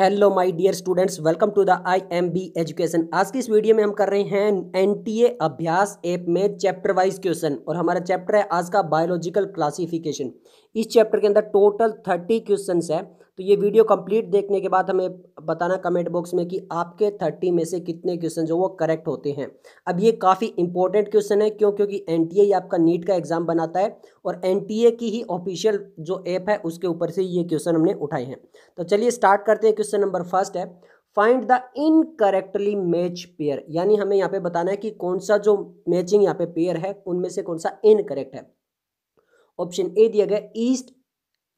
Hello my dear students welcome to the I M B education आज की इस video में हम कर रहे हैं एनटीए अभ्यास ऐप में चैप्टर वाइज क्वेश्चन और हमारा चैप्टर है आज का बायोलॉजिकल क्लासिफिकेशन इस चैप्टर के अंदर टोटल थर्टी क्वेश्चंस है तो ये वीडियो कंप्लीट देखने के बाद हमें बताना कमेंट बॉक्स में कि आपके थर्टी में से कितने क्वेश्चन जो वो करेक्ट होते हैं अब ये काफ़ी इंपॉर्टेंट क्वेश्चन है क्यों क्योंकि एन आपका नीट का एग्ज़ाम बनाता है और एन की ही ऑफिशियल जो ऐप है उसके ऊपर से ये क्वेश्चन हमने उठाए हैं तो चलिए स्टार्ट करते हैं क्वेश्चन नंबर फर्स्ट है find the incorrectly match pair यानी हमें यहाँ पे बताना है कि कौन सा जो मैचिंग यहाँ पे पेयर है उनमें से कौन सा इनकरेक्ट है ऑप्शन ए दिया गया ईस्ट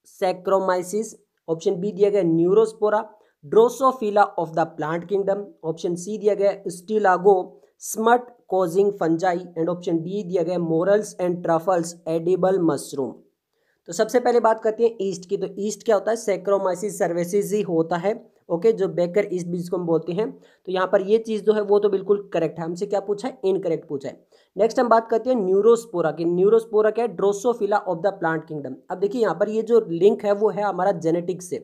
सेक्रोमाइसिस ऑप्शन बी दिया गया Neurospora Drosophila of the plant kingdom option C दिया गया Ustilago smut causing fungi and option D दिया गया morels and truffles edible mushroom तो सबसे पहले बात करते हैं ईस्ट की तो ईस्ट क्या होता है सेक्रोमाइसिस सर्विसेज ही होता है ओके जो बेकर ईस्ट बीज को हम बोलते हैं तो यहाँ पर ये चीज़ जो है वो तो बिल्कुल करेक्ट है हमसे क्या पूछा है इनकरेक्ट पूछा है नेक्स्ट हम बात करते हैं न्यूरोस्पोरा की न्यूरोस्पोरा क्या है Drosophila of the plant kingdom अब देखिए यहाँ पर ये जो लिंक है वो है हमारा जेनेटिक्स से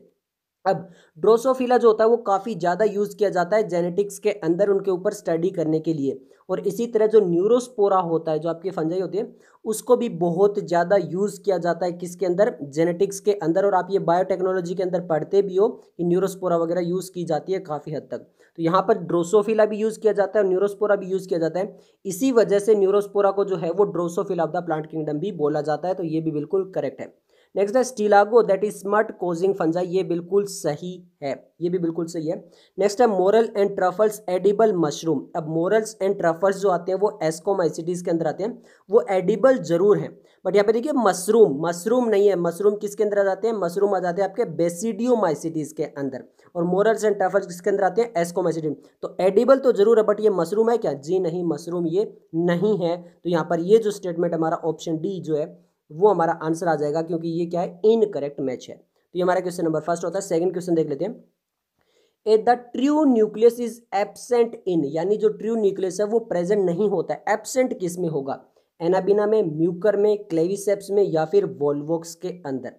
अब ड्रोसोफिला जो होता है वो काफ़ी ज़्यादा यूज़ किया जाता है जेनेटिक्स के अंदर उनके ऊपर स्टडी करने के लिए और इसी तरह जो न्यूरोस्पोरा होता है जो आपके फंजाई होती है उसको भी बहुत ज़्यादा यूज़ किया जाता है किसके अंदर जेनेटिक्स के अंदर और आप ये बायोटेक्नोलॉजी के अंदर पढ़ते भी हो कि न्यूरोस्पोरा वगैरह यूज़ की जाती है काफ़ी हद तक तो यहाँ पर ड्रोसोफिला भी यूज़ किया जाता है और न्यूरोस्पोरा भी यूज़ किया जाता है इसी वजह से न्यूरोस्पोरा को जो है वो Drosophila of the plant kingdom भी बोला जाता है तो ये भी बिल्कुल करेक्ट है नेक्स्ट है Ustilago that is smut causing fungi ये बिल्कुल सही है ये भी बिल्कुल सही है नेक्स्ट है morel and truffles edible mushroom अब मोरल्स एंड ट्रफल्स जो आते हैं वो एस्कोमाइसिटीज़ के अंदर आते हैं वो एडिबल जरूर हैं बट यहाँ पे देखिए मशरूम मशरूम नहीं है मशरूम किसके अंदर आ जाते हैं मशरूम आ जाते हैं आपके बेसिडियोमाइसिटीज़ के अंदर और मोरल्स एंड ट्रफल्स किसके अंदर आते हैं एस्कोमाइसिटी तो एडिबल तो जरूर है बट ये मशरूम है क्या जी नहीं मशरूम ये नहीं है तो यहाँ पर ये जो स्टेटमेंट हमारा ऑप्शन डी जो है वो हमारा आंसर आ जाएगा क्योंकि ये क्या है इनकरेक्ट मैच है तो ये हमारा क्वेश्चन नंबर फर्स्ट होता है सेकंड क्वेश्चन देख लेते हैं a the true nucleus is absent in यानी जो ट्रू न्यूक्लियस है वो प्रेजेंट नहीं होता है एबसेंट किस में होगा एनाबिना में म्यूकर में क्लेविसेप्स में या फिर वोल्वोक्स के अंदर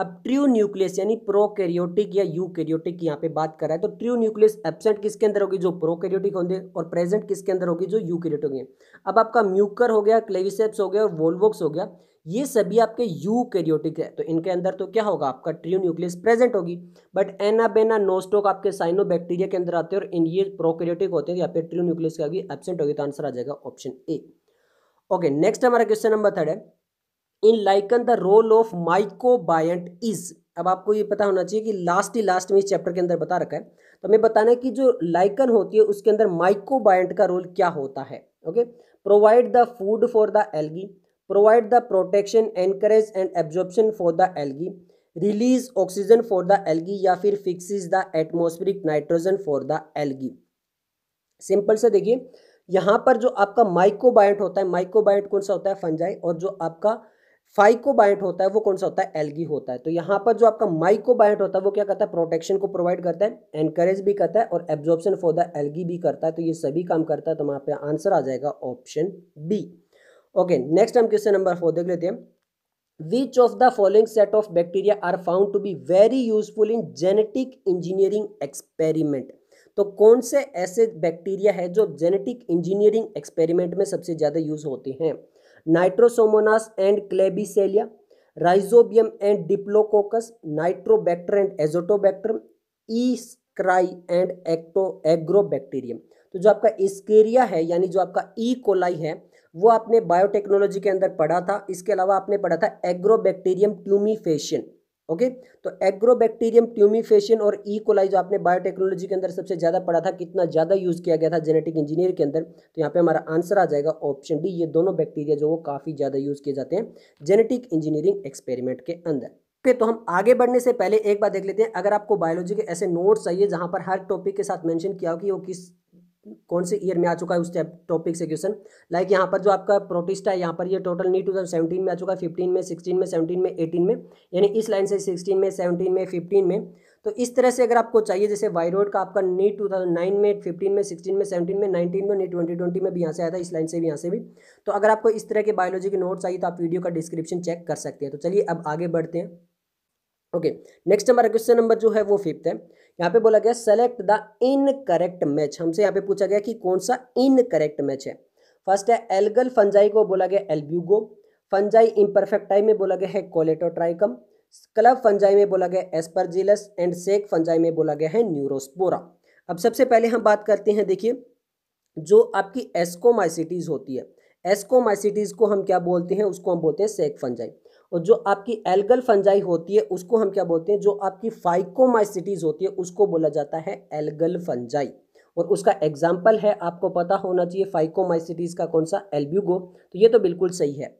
अब ट्रू न्यूक्लियस यानी प्रोकैरियोटिक या यूकैरियोटिक की यहाँ पे बात कर रहा है तो ट्रू न्यूक्लियस एबसेंट किसके अंदर होगी जो प्रोकैरियोटिक होंगे और प्रेजेंट किसके अंदर होगी जो यूकैरियोटिक होंगे अब आपका म्यूकर हो गया क्लेविसेप्स हो गया और वोल्वोक्स हो गया ये सभी आपके कैरियोटिक है तो इनके अंदर तो क्या होगा आपका ट्रियो न्यूक्लियस प्रेजेंट होगी बट बेना नोस्टोक आपके साइनो बैक्टीरिया के अंदर आते हैं और इन ये प्रोकैरियोटिक होते हैं तो या फिर ट्रियो न्यूक्लियस भी एबसेंट होगी तो आंसर आ जाएगा ऑप्शन ए ओके नेक्स्ट हमारा क्वेश्चन नंबर थर्ड है in lichen the role of mycobiont is अब आपको ये पता होना चाहिए कि लास्ट ही लास्ट में इस चैप्टर के अंदर बता रखा है तो हमें बताना है कि जो लाइकन होती है उसके अंदर माइकोबायंट का रोल क्या होता है okay provide the food for the algae provide the protection anchorage and absorption for the algae release oxygen for the algae या फिर fixes the atmospheric nitrogen for the algae simple से देखिए यहाँ पर जो आपका माइकोबायट होता है माइकोबायट कौन सा होता है फंजाई और जो आपका फाइकोबायट होता है वो कौन सा होता है एलगी होता है तो यहाँ पर जो आपका माइकोबायट होता है वो क्या करता है प्रोटेक्शन को प्रोवाइड करता है एनकरेज भी करता है और एब्जॉर्प्शन फॉर द एलगी भी करता है तो ये सभी काम करता है तो वहाँ पे आंसर आ जाएगा ऑप्शन बी ओके नेक्स्ट हम क्वेश्चन नंबर फोर देख लेते हैं which of the following set of bacteria are found to be very useful in genetic engineering experiment तो कौन से ऐसे बैक्टीरिया है जो जेनेटिक इंजीनियरिंग एक्सपेरिमेंट में सबसे ज़्यादा यूज होते हैं Nitrosomonas and Klebsiella Rhizobium and Diplococcus Nitrobacter and Azotobacter Escherichia and ecto Agrobacterium तो जो आपका इस्केरिया है यानी जो आपका ई e कोलाई है वो आपने बायोटेक्नोलॉजी के अंदर पढ़ा था इसके अलावा आपने पढ़ा था एग्रोबैक्टीरियम ट्यूमीफेशन ओके तो एग्रोबैक्टीरियम ट्यूमीफेशन और ईकोलाई e. जो आपने बायोटेक्नोलॉजी के अंदर सबसे ज़्यादा पढ़ा था कितना ज़्यादा यूज़ किया गया था जेनेटिक इंजीनियर के अंदर तो यहाँ पे हमारा आंसर आ जाएगा ऑप्शन डी ये दोनों बैक्टीरिया जो वो काफ़ी ज़्यादा यूज़ किए जाते हैं जेनेटिक इंजीनियरिंग एक्सपेरिमेंट के अंदर ओके okay, तो हम आगे बढ़ने से पहले एक बार देख लेते हैं अगर आपको बायोलॉजी के ऐसे नोट्स चाहिए जहाँ पर हर टॉपिक के साथ मेंशन किया हो कि वो किस कौन से ईयर में आ चुका है उस टॉपिक से क्वेश्चन लाइक यहाँ पर जो आपका प्रोटिस्ट है यहाँ पर ये टोटल नीट टू थाउजेंड में आ चुका है फिफ्टीन में सिक्सटीन में सेवनटीन में एटीन में यानी इस लाइन से सिक्सटीन में सेवनटीन में फिफ्टीन में तो इस तरह से अगर आपको चाहिए जैसे वायरोड का आपका नीट टू थाउजेंड नाइन में फिफ्टीन में सिक्सटीन में सेवनटीन में नाइनटीन में नीट ट्वेंटी ट्वेंटी में भी यहाँ से आया था इस लाइन से भी यहाँ से भी तो अगर आपको इस तरह के बायोलॉजी के नोट चाहिए तो आप वीडियो का डिस्क्रिप्शन चेक कर सकते हैं तो चलिए अब आगे बढ़ते हैं ओके नेक्स्ट हमारा क्वेश्चन नंबर जो है वो फिफ्थ है यहाँ पे बोला गया select the incorrect match हमसे यहाँ पे पूछा गया कि कौन सा इन करेक्ट मैच है फर्स्ट है एल्गल फंजाई को बोला गया एल्ब्यूगो फंजाई टाइम में बोला गया है कोलेटोट्राइकम क्लब फंजाई में बोला गया एस्परजिलस एंड सेक फंजाई में बोला गया है न्यूरोस्पोरा अब सबसे पहले हम बात करते हैं देखिए जो आपकी एस्कोमाइसिटीज़ होती है एस्कोमाइसिटीज़ को हम क्या बोलते हैं उसको हम बोलते हैं सेक फंजाई और जो आपकी एल्गल फंजाई होती है उसको हम क्या बोलते हैं जो आपकी फाइकोमाइसिटीज़ होती है उसको बोला जाता है एल्गल फंजाई और उसका एग्जाम्पल है आपको पता होना चाहिए फाइकोमाइसिटीज़ का कौन सा एल्ब्यूगो तो ये तो बिल्कुल सही है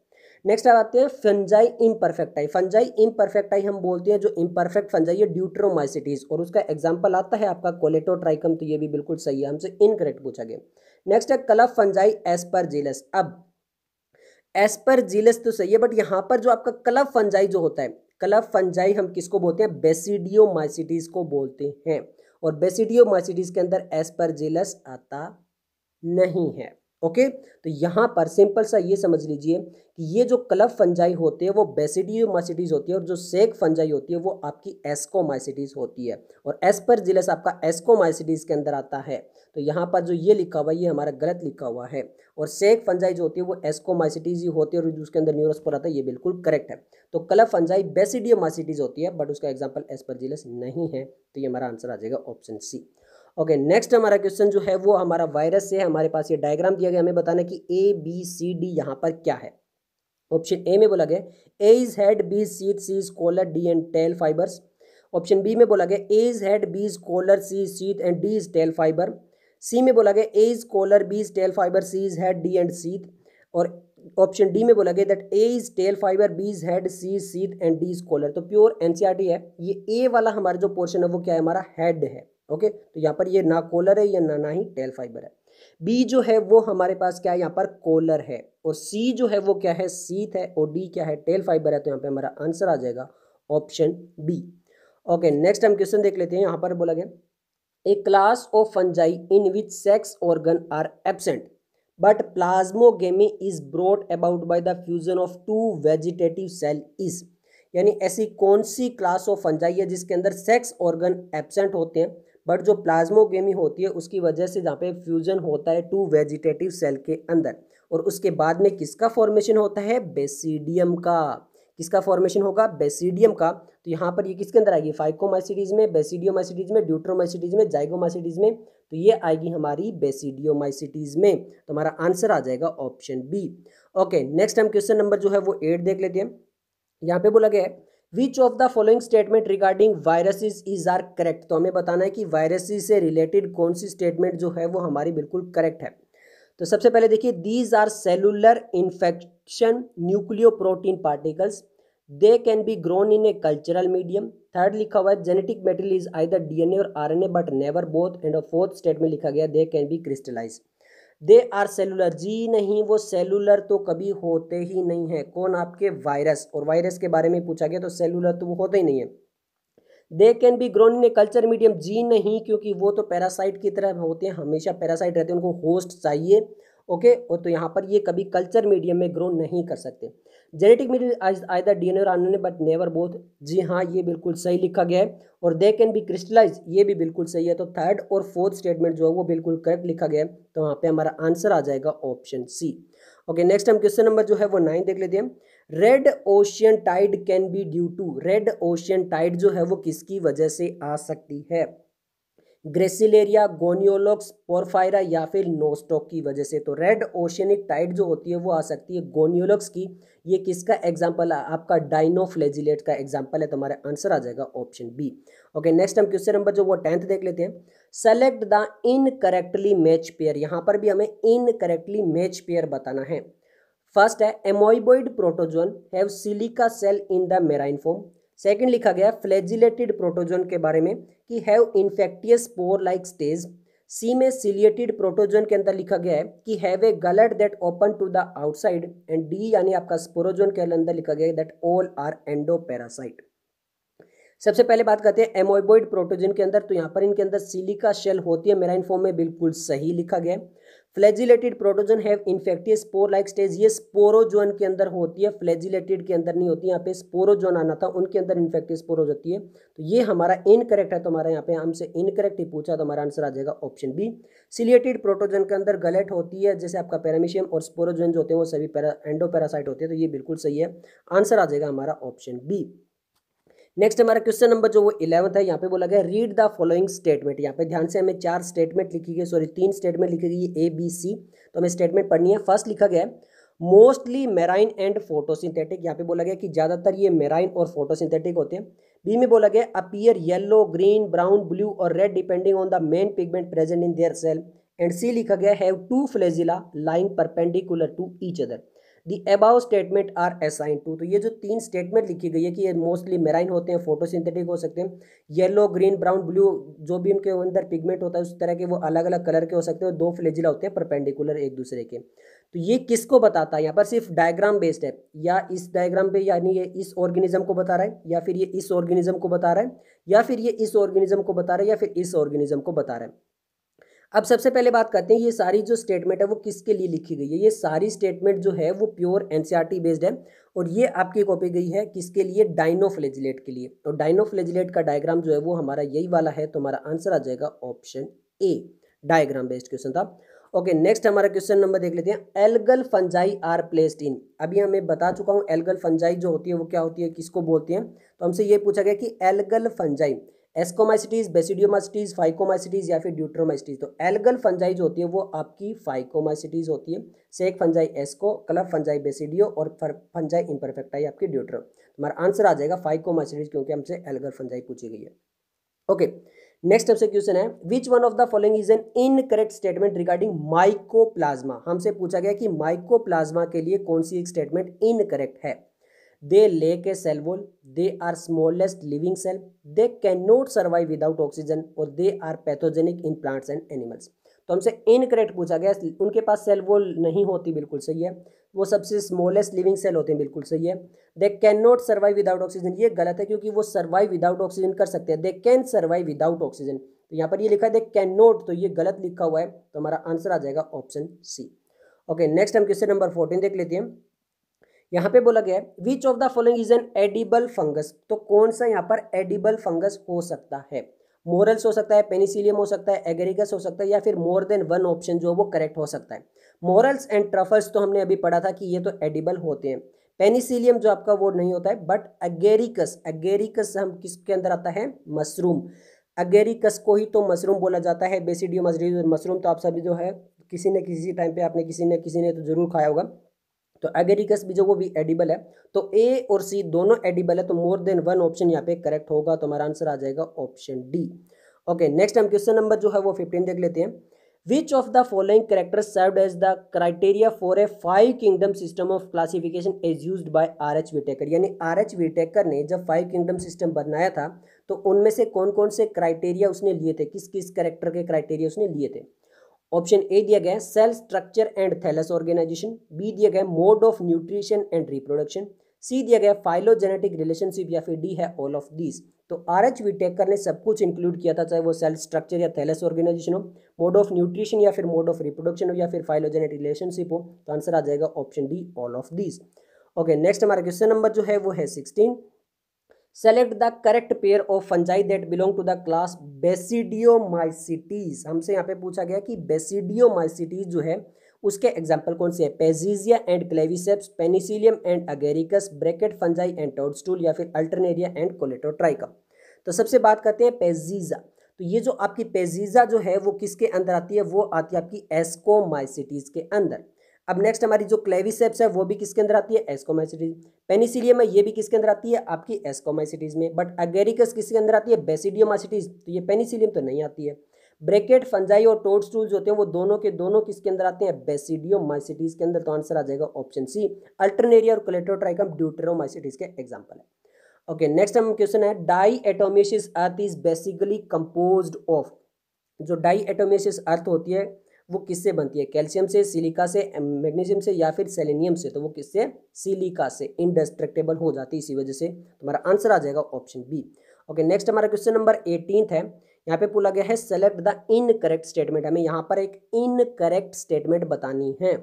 नेक्स्ट आप आते हैं फंजाई इम्परफेक्टाई फंजाई इम्परफेक्टाई हम बोलते हैं जो इम्परफेक्ट फंजाई है ड्यूट्रोमाइसिटीज और उसका एग्जाम्पल आता है आपका कोलेटोट्राइकम तो ये भी बिल्कुल सही है हमसे इनकरेक्ट पूछा गया नेक्स्ट है कलफ फंजाई एस्परजिलस अब एस्पर जीलस तो सही है बट यहाँ पर जो आपका क्लब फंजाई जो होता है क्लब फंजाई हम किसको बोलते हैं बेसिडियो को बोलते हैं और बेसिडियो के अंदर एस्पर जीलस आता नहीं है ओके तो यहाँ पर सिंपल सा ये समझ लीजिए कि ये जो क्लब फंजाई होते हैं वो बेसिडियो होती है और जो सेक फंजाई होती है वो आपकी एस्को होती है और एस्पर जिलस आपका एस्को के अंदर आता है तो यहाँ पर जो ये लिखा हुआ है ये हमारा गलत लिखा हुआ है और सेक फंजाई जो होती है वो एस्कोमाइसिटीज ही होती है और उसके अंदर न्यूरोस्पर आता है ये बिल्कुल करेक्ट है तो क्लब फंजाई बेसिडियोमाइसिटीज होती है बट उसका एग्जाम्पल एस्परजिलस नहीं है तो ये हमारा आंसर आ जाएगा ऑप्शन सी ओके नेक्स्ट हमारा क्वेश्चन जो है वो हमारा वायरस से हमारे पास ये डायग्राम दिया गया हमें बताना कि ए बी सी डी यहाँ पर क्या है ऑप्शन ए में बोला गया A is head B sheath C is collar D and tail fibres option B में बोला गया A is head B is collar C sheath and D is tail fibre C में बोला गया A is collar B is tail fibre C is head D and sheath और option D में बोला गया that A is tail fibre B is head C is sheath and D is collar तो प्योर NCERT e है ये ए वाला हमारा जो पोर्शन है वो क्या है हमारा हेड है ओके तो यहाँ पर ये ना कॉलर है या ना ना ही टेल फाइबर है बी जो है वो हमारे पास क्या है यहाँ पर कॉलर है और सी जो है वो क्या है सीथ है और डी क्या है टेल फाइबर है तो यहाँ पे हमारा आंसर आ जाएगा ऑप्शन बी ओके नेक्स्ट हम क्वेश्चन देख लेते हैं यहाँ पर बोला गया a class of fungi in which sex organ are absent but plasmogamy is brought about by the fusion of two vegetative cell is यानी ऐसी कौन सी क्लास ऑफ फंजाई है जिसके अंदर सेक्स ऑर्गन एबसेंट होते हैं बट जो प्लाज्मोगेमी होती है उसकी वजह से जहाँ पे फ्यूजन होता है टू वेजिटेटिव सेल के अंदर और उसके बाद में किसका फॉर्मेशन होता है बेसिडियम का किसका फॉर्मेशन होगा बेसिडियम का तो यहाँ पर ये किसके अंदर आएगी फाइकोमाइसिडीज में बेसिडियोमाइसिडीज में ड्यूट्रोमाइसिडीज में जाइगोमाइसिडीज में तो ये आएगी हमारी बेसिडियोमाइसिटीज में तो हमारा आंसर आ जाएगा ऑप्शन बी ओके नेक्स्ट हम क्वेश्चन नंबर जो है वो एट देख लेते हैं यहाँ पे बोला गया है which of the following statement regarding viruses is are correct तो हमें बताना है कि वायरसेस से रिलेटेड कौन सी स्टेटमेंट जो है वो हमारी बिल्कुल करेक्ट है तो सबसे पहले देखिए these are cellular infection nucleoprotein particles they can be grown in a cultural medium third लिखा हुआ है genetic material is I N A और R N A but never both and fourth state में लिखा गया they can be crystallize they are cellular जी नहीं वो सेलुलर तो कभी होते ही नहीं है कौन आपके वायरस और वायरस के बारे में पूछा गया तो सेलुलर तो वो होते ही नहीं है they can be grown in a culture medium जी नहीं क्योंकि वो तो पैरासाइट की तरह होते हैं हमेशा पैरासाइट रहते हैं उनको होस्ट चाहिए ओके और तो यहाँ पर ये कभी कल्चर मीडियम में ग्रो नहीं कर सकते genetic either D N और आर बट नेवर बोथ जी हाँ ये बिल्कुल सही लिखा गया है और दे कैन बी क्रिस्टलाइज ये भी बिल्कुल सही है तो थर्ड और फोर्थ स्टेटमेंट जो है वो बिल्कुल करेक्ट लिखा गया है तो वहाँ पे हमारा आंसर आ जाएगा ऑप्शन सी ओके नेक्स्ट हम क्वेश्चन नंबर जो है वो नाइन देख लेते हैं red ocean tide can be due to red ocean tide जो है वो किसकी वजह से आ सकती है ग्रेसिलेरिया गोनियोलोक्स पोरफायरा या फिर नोस्टॉक की वजह से तो रेड ओशनिक टाइड जो होती है वो आ सकती है गोनियोलोक्स की ये किसका एग्जाम्पल है आपका डाइनोफ्लेजिलेट का एग्जाम्पल है तो हमारा आंसर आ जाएगा ऑप्शन बी ओके नेक्स्ट हम क्वेश्चन नंबर जो वो टेंथ देख लेते हैं select the incorrectly match pair यहाँ पर भी हमें इन करेक्टली मैच पेयर बताना है फर्स्ट है amoeboid protozoan have silica cell in the marine form second लिखा गया फ्लेजिलेटेड प्रोटोजोन के बारे में कि have infectious spore like stage C में सिलियटेड प्रोटोजोन के अंदर लिखा गया है कि have a gullet that open to the outside and D यानी आपका स्पोरोजोन के अंदर लिखा गया है that all are endoparasite सबसे पहले बात करते हैं एमोइबोइड प्रोटोजन के अंदर तो यहाँ पर इनके अंदर सिलिका शेल होती है मेराइन फॉर्म में बिल्कुल सही लिखा गया है flagellated protozoan have infective spore like stage ये स्पोरोजोन के अंदर होती है फ्लैजिलेटेड के अंदर नहीं होती यहाँ पे स्पोरोजोन आना था उनके अंदर इन्फेक्टिव स्पोर हो जाती है तो ये हमारा इनकरेक्ट है तो हमारा यहाँ पे हमसे इनकरेक्ट ही पूछा तो हमारा आंसर आ जाएगा ऑप्शन बी सिलेटेड प्रोटोजन के अंदर गलेट होती है जैसे आपका पैरामिशियम और स्पोरोजोन जो होते हैं वो सभी पैरा एंडोपैरासाइट होते हैं तो ये बिल्कुल सही है आंसर आ जाएगा हमारा ऑप्शन बी नेक्स्ट हमारा क्वेश्चन नंबर जो वो इलेवंथ है यहाँ पे बोला गया रीड द फॉलोइंग स्टेटमेंट यहाँ पे ध्यान से हमें चार स्टेटमेंट लिखी गई सॉरी तीन स्टेटमेंट लिखी गई ए बी सी तो हमें स्टेटमेंट पढ़नी है फर्स्ट लिखा गया है मोस्टली मेराइन एंड फोटोसिंथेटिक यहाँ पे बोला गया कि ज़्यादातर ये मेराइन और फोटोसिंथेटिक होते हैं बी में बोला गया appear yellow green brown blue और red depending on the main pigment present in their cell and C लिखा गया have two flagella lying perpendicular to each other the above statement are assign to तो ये जो तीन statement लिखी गई है कि ये मोस्टली मेराइन होते हैं फोटोसिंथेटिक हो सकते हैं येलो ग्रीन ब्राउन ब्लू जो भी उनके अंदर पिगमेंट होता है उस तरह के वो अलग अलग कलर के हो सकते हैं दो फ्लेजिला होते हैं परपेंडिकुलर एक दूसरे के तो ये किसको बताता है यहाँ पर सिर्फ डायग्राम बेस्ड है या इस डायग्राम पे यानी ये इस ऑर्गेनिज्म को बता रहा है या फिर ये इस ऑर्गेनिज्म को बता रहा है या फिर ये इस ऑर्गेनिज्म को बता रहा है या फिर इस ऑर्गेनिज्म को बता रहा है अब सबसे पहले बात करते हैं ये सारी जो स्टेटमेंट है वो किसके लिए लिखी गई है ये सारी स्टेटमेंट जो है वो प्योर एनसीईआरटी बेस्ड है और ये आपकी कॉपी गई है किसके लिए डाइनोफ्लेजिलेट के लिए तो डाइनोफ्लेजिलेट का डायग्राम जो है वो हमारा यही वाला है तो हमारा आंसर आ जाएगा option A diagram based question था ओके नेक्स्ट हमारा क्वेश्चन नंबर देख लेते हैं algal fungi are placed in अभी हमें बता चुका हूँ एल्गल फंजाई जो होती है वो क्या होती है किसको बोलते हैं तो हमसे ये पूछा गया कि algal fungi ascomycetes basidiomycetes phycomycetes या फिर ड्यूट्रोमाइसिटीज तो एल्गल फंजाई जो होती है वो आपकी फाइकोमाइसिटीज होती है sac fungi asco club fungi basidio और फंजाई इम्परफेक्टाई आपकी ड्यूट्रो हमारा आंसर आ जाएगा फाइकोमाइसिटीज क्योंकि हमसे एल्गल फंजाई पूछी गई है ओके नेक्स्ट हमसे क्वेश्चन है which one of the following is an incorrect statement regarding mycoplasma हमसे पूछा गया कि माइकोप्लाज्मा के लिए कौन सी एक स्टेटमेंट इनकरेक्ट है they lack a cell wall they are smallest living cell they can not survive without oxygen और they are pathogenic in plants and animals तो हमसे इनकरेक्ट पूछा गया उनके पास सेल नहीं होती बिल्कुल सही है वो सबसे स्मॉलेस्ट लिविंग सेल होते हैं बिल्कुल सही है they can not survive without oxygen ये गलत है क्योंकि वो सर्वाइव विदाउट ऑक्सीजन कर सकते हैं they can survive without oxygen तो यहाँ पर ये लिखा है दे कैन नॉट तो ये गलत लिखा हुआ है तो हमारा आंसर आ जाएगा ऑप्शन सी ओके नेक्स्ट हम क्वेश्चन नंबर फोर्टीन देख लेते हैं यहाँ पे बोला गया है which of the following is an edible fungus तो कौन सा यहाँ पर एडिबल फंगस हो सकता है मोरल्स हो सकता है पेनिसिलियम हो सकता है एगेरिकस हो सकता है या फिर मोर देन वन ऑप्शन जो है वो करेक्ट हो सकता है मोरल्स एंड ट्रफल्स तो हमने अभी पढ़ा था कि ये तो एडिबल होते हैं पेनिसिलियम जो आपका वो नहीं होता है बट अगेरिकस अगेरिकस हम किसके अंदर आता है मशरूम अगेरिकस को ही तो मशरूम बोला जाता है बेसिडियो मशरूम तो आप सभी जो है किसी ने किसी टाइम पे आपने किसी ने किसी ने तो जरूर खाया होगा तो एगेरिकस भी जो वो भी एडिबल है तो ए और सी दोनों एडिबल है तो मोर देन वन ऑप्शन यहाँ पे करेक्ट होगा तो हमारा आंसर आ जाएगा ऑप्शन डी ओके नेक्स्ट हम क्वेश्चन नंबर जो है वो फिफ्टीन देख लेते हैं which of the following character serve as the criteria for a five kingdom system of classification is use by R H Whittaker यानी आर एच विटेकर ने जब फाइव किंगडम सिस्टम बनाया था तो उनमें से कौन कौन से क्राइटेरिया उसने लिए थे किस किस करेक्टर के क्राइटेरिया उसने लिए थे ऑप्शन ए दिया गया है cell structure and thallus organisation B दिया गया है mode of nutrition and reproduction C दिया गया फाइलोजेनेटिक रिलेशनशिप या फिर डी है ऑल ऑफ दीज तो आर एच वी टेकर ने सब कुछ इंक्लूड किया था चाहे वो सेल स्ट्रक्चर या थैलस ऑर्गेनाइजेशन हो मोड ऑफ न्यूट्रिशन या फिर मोड ऑफ रिप्रोडक्शन हो या फिर फाइलोजेनेटिक रिलेशनशिप हो तो आंसर आ जाएगा option D all of these okay next हमारा क्वेश्चन नंबर जो है वो है sixteen select the correct pair of fungi that belong to the class mycetes हमसे यहाँ पे पूछा गया कि बेसिडियो माइसिटीज जो है उसके एग्जाम्पल कौन से है Peziza and Claviceps Penicillium and Agaricus bracket fungi and toadstool या फिर अल्टरनेरिया एंड कोलेटोट्राइकम तो सबसे बात करते हैं पेजीजा तो ये जो आपकी पेजीजा जो है वो किसके अंदर आती है वो आती है आपकी एस्कोमाइसिटीज़ के अंदर अब नेक्स्ट हमारी जो क्लेविसेप्स है वो भी किसके अंदर आती है एस्कोमाइसिटीज पेनिसिलियम है ये भी किसके अंदर आती है आपकी एस्कोमाइसिटीज में बट अगेरिकस किसके अंदर आती है बेसिडियोमाइसिटीज तो ये पेनिसिलियम तो नहीं आती है ब्रेकेट फंजाई और टोड स्टूल जो होते हैं वो दोनों के दोनों किसके अंदर आते हैं बेसिडियोमाइसिटीज के अंदर तो आंसर आ जाएगा ऑप्शन सी अल्टरनेरिया और क्लेटोट्राइकम ड्यूटेरोमाइसिटीज के एग्जाम्पल है ओके नेक्स्ट हम क्वेश्चन है diatomaceous earth is basically compose of जो डाई एटोमेशियस अर्थ होती है वो किससे बनती है कैल्शियम से सिलिका से मैग्नीशियम से या फिर सेलेनियम से तो वो किससे सिलिका से इनडस्ट्रक्टेबल हो जाती है इसी वजह से तुम्हारा आंसर आ जाएगा ऑप्शन बी ओके नेक्स्ट हमारा क्वेश्चन नंबर एटीन है यहाँ पे पूछा गया है select the incorrect statement हमें यहाँ पर एक इन करेक्ट स्टेटमेंट बतानी है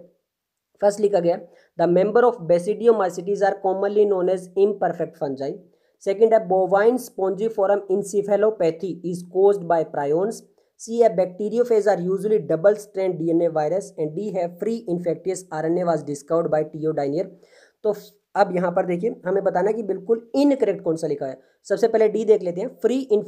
फर्स्ट लिखा गया the member of basidiomycetes are commonly known as imperfect fungi second है bovine spongiform encephalopathy is caused by prions phage are bacteriophage double stranded D N A virus and D है free infectious RNA was discovered by T O Diener तो अब यहाँ पर देखिए हमें बताना कि बिल्कुल इनकरेक्ट कौन सा लिखा है सबसे पहले डी देख लेते हैं free N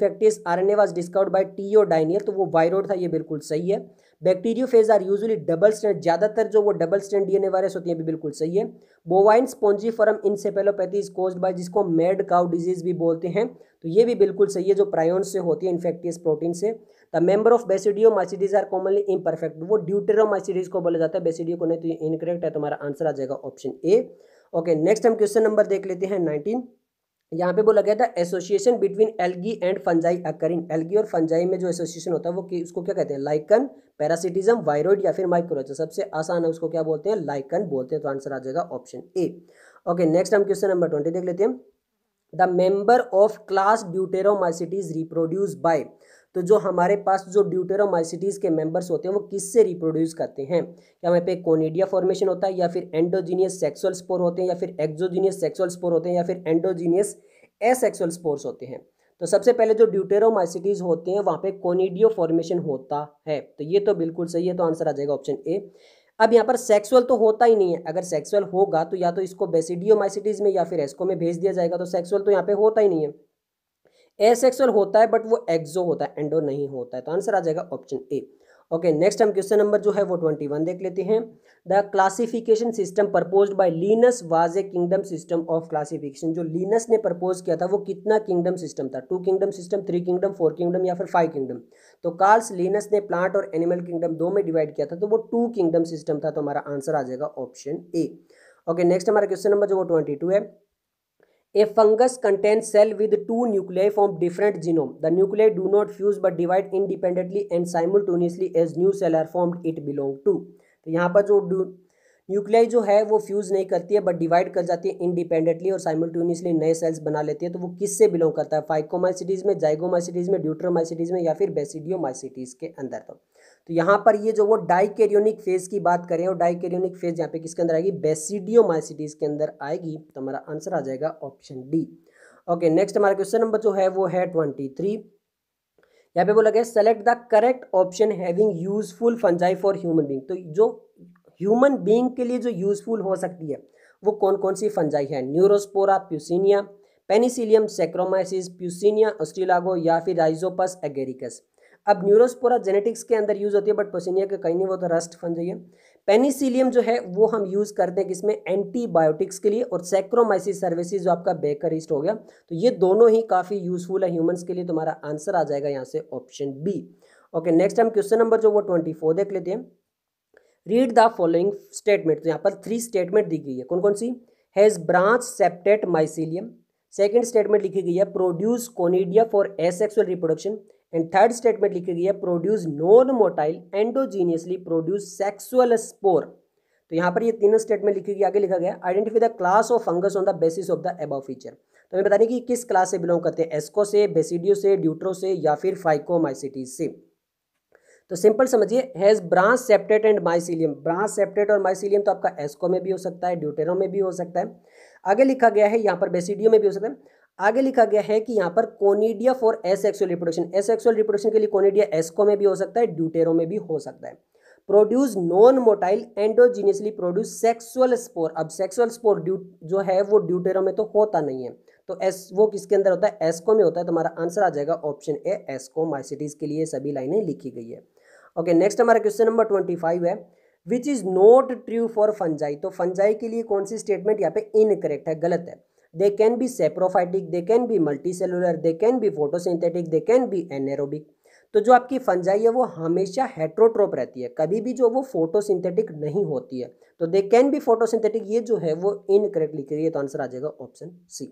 RNA was discovered by T O Diener तो वो वायरोड था ये बिल्कुल सही है bacteriophage are usually double strand ज़्यादातर जो वो डबल स्टैंड ए वायरस होती है भी बिल्कुल सही है bovine spongiform encephalopathy is cause by जिसको मेड काउ डिजीज भी बोलते हैं तो ये भी बिल्कुल सही है जो प्रायोन से होती है इन्फेक्टियस प्रोटीन से the member of basidiomycetes are commonly imperfect वो ड्यूटेरो माइसिडीज को बोला जाता है बेसिडियो को नहीं तो ये इनकरेक्ट है तुम्हारा आंसर आ जाएगा ऑप्शन ए ओके नेक्स्ट हम क्वेश्चन नंबर देख लेते हैं नाइनटीन यहाँ पे बोला गया था association between algae and fungi occurring algae और फंजाई में जो एसोसिएशन होता है वो उसको क्या कहते हैं लाइकन पैरासिटिज्म वायरोइड या फिर माइक्रोच सबसे आसान है उसको क्या बोलते हैं लाइकन बोलते हैं तो आंसर आ जाएगा ऑप्शन ए ओके नेक्स्ट हम क्वेश्चन नंबर ट्वेंटी देख लेते हैं the member of class deuteromycetes reproduce by तो जो हमारे पास जो ड्यूटेरोमाइसिटीज़ के मेंबर्स होते हैं वो किससे रिप्रोड्यूस करते हैं क्या वहाँ पे कोनिडिया फॉर्मेशन होता है या फिर एंडोजीनियस सेक्सुअल स्पोर होते हैं या फिर एक्जोजीनियस सेक्सुअल स्पोर होते हैं या फिर एंडोजीनियस एसेक्सुअल स्पोर्स होते हैं तो सबसे पहले जो ड्यूटेरोमाइसिटीज़ होते हैं वहाँ पे कोनिडियो फॉर्मेशन होता है तो ये तो बिल्कुल सही है तो आंसर आ जाएगा ऑप्शन ए अब यहाँ पर सेक्सुअल तो होता ही नहीं है अगर सेक्सुअल होगा तो या तो इसको बेसिडियोमाइसिटीज़ में या फिर एस्को में भेज दिया जाएगा तो सेक्सुअल तो यहाँ पे होता ही नहीं है एसेक्सुअल होता है बट वो एक्जो होता है एंडो नहीं होता है तो आंसर आ जाएगा ऑप्शन ए ओके नेक्स्ट हम क्वेश्चन नंबर जो है वो ट्वेंटी वन देख लेते हैं the classification system propose by Linnaeus was a kingdom system of classification जो लीनस ने प्रपोज किया था वो कितना किंगडम सिस्टम था two kingdom system three kingdom four kingdom या फिर फाइव किंगडम तो कार्ल्स लीनस ने प्लांट और एनिमल किंगडम दो में डिवाइड किया था तो वो टू किंगडम सिस्टम था तो हमारा आंसर आ जाएगा ऑप्शन ए ओके नेक्स्ट हमारा क्वेश्चन नंबर जो वो ट्वेंटी टू है a fungus content cell with two nuclei form different genome the nuclei do not fuse but divide independently and simultaneously as new cell are form it belong to तो यहाँ पर जो nuclei जो है वो fuse नहीं करती है बट डिवाइड कर जाती है इंडिपेंडेंटली और साइमल्टोनियसली नए सेल्स बना लेती है तो वो किससे बिलोंग करता है फाइकोमाइसिटीज में जाइगोमाइसिटीज में ड्यूट्रोमाइसिटीज में या फिर बेसिडियोमाइसिटीज के अंदर तो तो यहाँ पर ये जो वो डाइकेरियोनिक फेज की बात करें और डाइकेरियोनिक फेज यहाँ पे किसके अंदर आएगी बेसिडियोमाइसिटीज के अंदर आएगी तो हमारा आंसर आ जाएगा ऑप्शन डी ओके नेक्स्ट हमारा क्वेश्चन नंबर जो है वो है ट्वेंटी थ्री यहाँ पे बोला गया select the correct option having useful fungi for human being तो जो ह्यूमन बींग के लिए जो यूजफुल हो सकती है वो कौन कौन सी फंजाई है Neurospora Puccinia Penicillium Saccharomyces Puccinia Ustilago या फिर राइजोपस एगेरिकस अब न्यूरोस्पोरा जेनेटिक्स के अंदर यूज़ होती है बट पोसिनिया के कहीं नहीं वो तो रस्ट फन जाइए पेनिसिलियम जो है वो हम यूज़ करते हैं किसमें एंटीबायोटिक्स के लिए और सेक्रोमाइसिस सर्विसेज जो आपका बेकरिस्ट हो गया तो ये दोनों ही काफ़ी यूजफुल है ह्यूमन्स के लिए तुम्हारा आंसर आ जाएगा यहाँ से ऑप्शन बी ओके नेक्स्ट हम क्वेश्चन नंबर जो वो ट्वेंटी फोर देख लेते हैं रीड द फॉलोइंग स्टेटमेंट तो यहाँ पर थ्री स्टेटमेंट दी गई है कौन कौन सी has branch septate mycelium second statement लिखी गई है produce conidia for asexual reproduction and third statement लिखी गई है produce non motile endogenously produce sexual spore तो यहाँ पर ये तीनों स्टेटमेंट लिखी गई आगे लिखा गया identify the class of fungus on the basis of the above feature तो हमें बताने कि किस क्लास से बिलोंग करते हैं एस्को से बेसिडियो से ड्यूट्रो से या फिर फाइकोमाइसिटीज से तो सिंपल समझिए has branch septate and mycelium branch septate और माइसिलियम तो आपका एस्को में भी हो सकता है ड्यूटेरो में भी हो सकता है आगे लिखा गया है यहाँ पर बेसिडियो में भी हो सकता है आगे लिखा गया है कि यहाँ पर conidia for asexual reproduction asexual reproduction के लिए कोनिडिया एस्को में भी हो सकता है ड्यूटेरो में भी हो सकता है produce non motile endogenously produce sexual spore अब सेक्सुअल स्पोर ड्यू जो है वो ड्यूटेरो में तो होता नहीं है तो एस वो किसके अंदर होता है एस्को में होता है तो हमारा आंसर आ जाएगा ऑप्शन ए एस्को माइसिटीज के लिए सभी लाइनें लिखी गई है ओके नेक्स्ट हमारा क्वेश्चन नंबर ट्वेंटी फाइव है which is not true for fungi तो फंजाई के लिए कौन सी स्टेटमेंट यहाँ पे इनकरेक्ट है गलत है they can be saprophytic they can be multicellular they can be photosynthetic they can be anaerobic तो जो आपकी फंजाई है वो हमेशा हेट्रोट्रोप रहती है कभी भी जो वो फोटोसिंथेटिक नहीं होती है तो दे कैन बी फोटोसिंथेटिक ये जो है वो इनकरेक्ट लिख रही है तो आंसर आ जाएगा ऑप्शन सी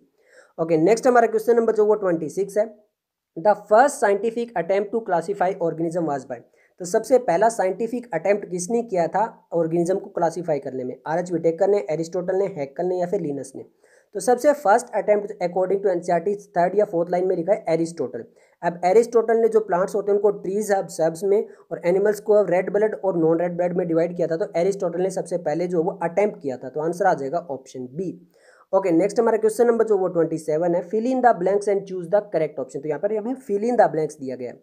ओके नेक्स्ट हमारा क्वेश्चन नंबर जो वो ट्वेंटी सिक्स है the first scientific attempt to classify organism was by तो सबसे पहला साइंटिफिक अटैम्प्ट किसने किया था ऑर्गेनिज्म को क्लासीफाई करने में आर एच विटेकर ने एरिस्टोटल ने हैकल ने या फिर लीनस ने तो सबसे first attempt according to NCR third या फोर्थ लाइन में लिखा है एरिस्टोटल अब एरिस्टोटल ने जो प्लांट्स होते हैं उनको ट्रीज अब सब्स में और एनिमल्स को अब रेड ब्लड और नॉन रेड ब्लड में डिवाइड किया था तो एरिस्टोटल ने सबसे पहले जो वो अटैम्प्ट किया था तो आंसर आ जाएगा ऑप्शन बी ओके नेक्स्ट हमारा क्वेश्चन नंबर जो वो ट्वेंटी सेवन है fill in the blanks and choose the correct option तो यहाँ पर हमें फिल इन द ब्लैंक्स दिया गया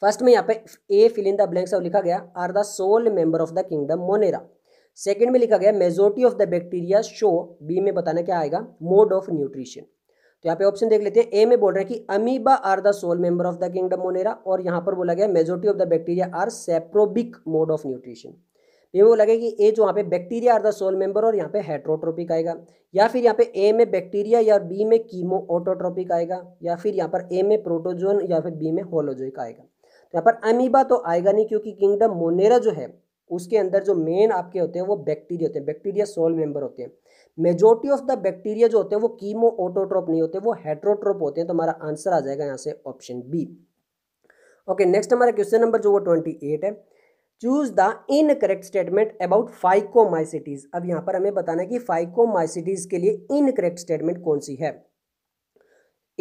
फर्स्ट में यहाँ पे A fill in the blanks अब लिखा गया are the sole member of the kingdom Monera second में लिखा गया majority of the bacteria show B में बताना क्या आएगा मोड ऑफ न्यूट्रिशन तो यहाँ पे ऑप्शन देख लेते हैं ए में बोल रहा है कि amoeba are the sole member of the kingdom Monera और यहाँ पर बोला गया majority of the bacteria are saprobic mode of nutrition ये वो लगे कि ए जो यहाँ पे bacteria are the sole member और यहाँ पे हेट्रोट्रोपिक आएगा या फिर यहाँ पे ए में बैक्टीरिया या बी में कीमो ऑटोट्रोपिक आएगा या फिर यहाँ पर ए में प्रोटोजोन या फिर बी में होलोजोइक आएगा तो यहाँ पर अमीबा तो आएगा नहीं क्योंकि किंगडम मोनेरा जो है उसके अंदर जो मेन आपके होते हैं वो बैक्टीरिया होते हैं बैक्टीरिया सोल मेंबर होते हैं मेजोरिटी ऑफ द बैक्टीरिया जो होते हैं वो कीमो ऑटोट्रोप नहीं होते वो हेट्रोट्रोप होते हैं तो हमारा आंसर आ जाएगा यहाँ से ऑप्शन बी ओके नेक्स्ट हमारा क्वेश्चन नंबर जो वो ट्वेंटी एट है choose the incorrect statement about phycomycetes अब यहाँ पर हमें बताना है कि फाइकोमाइसिटीज के लिए इन करेक्ट स्टेटमेंट कौन सी है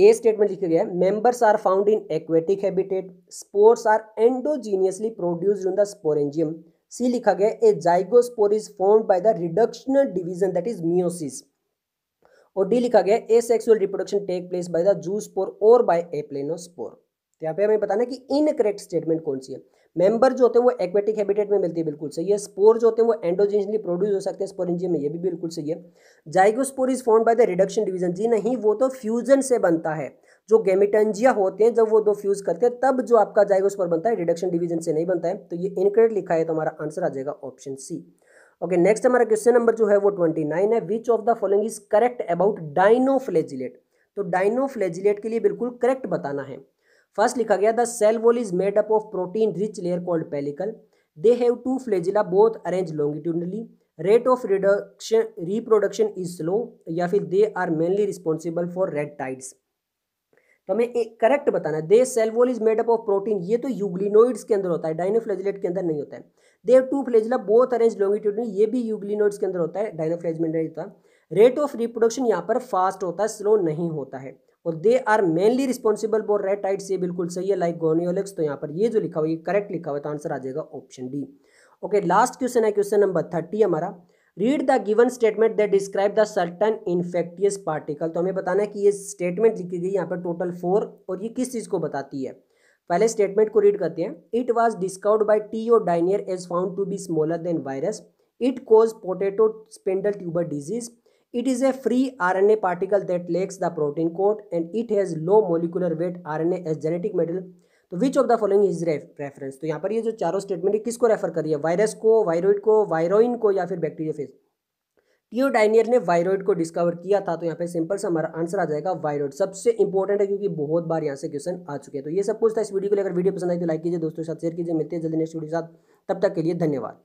ए स्टेटमेंट लिखा गया है members are found in aquatic habitat spores are endogenously produced in the sporangium C लिखा गया a zygospore is form by the reductional division that is meiosis और डी लिखा गया asexual reproduction take place by the जू स्पोर और by aplanospore तो यहाँ पे हमें बताना कि इनकरेक्ट स्टेटमेंट कौन सी है मेंबर जो होते हैं वो एक्वेटिक हैबिटेट में मिलती है बिल्कुल सही है स्पोर जो होते हैं वो एंडोजेनली प्रोड्यूस हो सकते हैं स्पोरेंजियम में ये भी बिल्कुल सही है zygospore is form by the reduction division जी नहीं वो तो फ्यूजन से बनता है जो गेमिटेंजिया होते हैं जब वो दो फ्यूज करते हैं तब जो आपका जाएगा पर बनता है रिडक्शन डिवीजन से नहीं बनता है तो ये इनकरेक्ट लिखा है तो हमारा आंसर आ जाएगा ऑप्शन सी ओके नेक्स्ट हमारा क्वेश्चन नंबर जो है वो ट्वेंटी नाइन है which of the following is correct about dinoflagellate तो डाइनोफ्लेजिलेट के लिए बिल्कुल करेक्ट बताना है फर्स्ट लिखा गया the cell wall is made up of protein rich layer called pellicle they have two flagella both arrange longitudinally rate of reduction reproduction is slow या फिर they are mainly responsible for red tides तो हमें एक correct बताना है they cell wall is made up of protein ये तो euglenoids के अंदर होता है डायनोफ्लेजलेट के अंदर नहीं होता है they two flagella both arrange longitudinally ये भी यूग्लिनोइड्स के अंदर होता है डायनोफ्लेजमेंट नहीं होता रेट ऑफ रिप्रोडक्शन यहाँ पर फास्ट होता है स्लो नहीं होता है और they are mainly responsible for red tides ये बिल्कुल सही है लाइक गोनियोलेक्स तो यहाँ पर ये जो लिखा हुआ ये करेक्ट लिखा हुआ तो आंसर आ जाएगा option D okay last question है क्वेश्चन नंबर थर्टी हमारा read the given statement that describe the certain infectious particle तो हमें बताना है कि ये स्टेटमेंट लिखी गई यहाँ पर टोटल फोर और ये किस चीज़ को बताती है पहले स्टेटमेंट को रीड करते हैं it was discovered by T O Diener as found to be smaller than virus it cause potato spindle tuber disease it is a R N A particle that lacks the protein coat and it has low molecular weight R N A as genetic material तो which of the following is reference तो यहाँ पर ये जो चारों statement है किसको refer कर रही है वायरस को वायरोइड को वायरोइन को या फिर बैक्टीरिया फेज टीओडाइनियर ने वायरोइड को डिस्कवर किया था तो यहाँ पे सिंपल सा हमारा आंसर आ जाएगा वायरोइड सबसे इंपॉर्टेंट है क्योंकि बहुत बार यहाँ से क्वेश्चन आ चुके हैं तो ये सब कुछ था इस वीडियो को लेकर वीडियो पसंद आई तो लाइक कीजिए दोस्तों के साथ शेयर कीजिए मिलते हैं जल्दी नेक्स्ट वीडियो के साथ तब तक के लिए धन्यवाद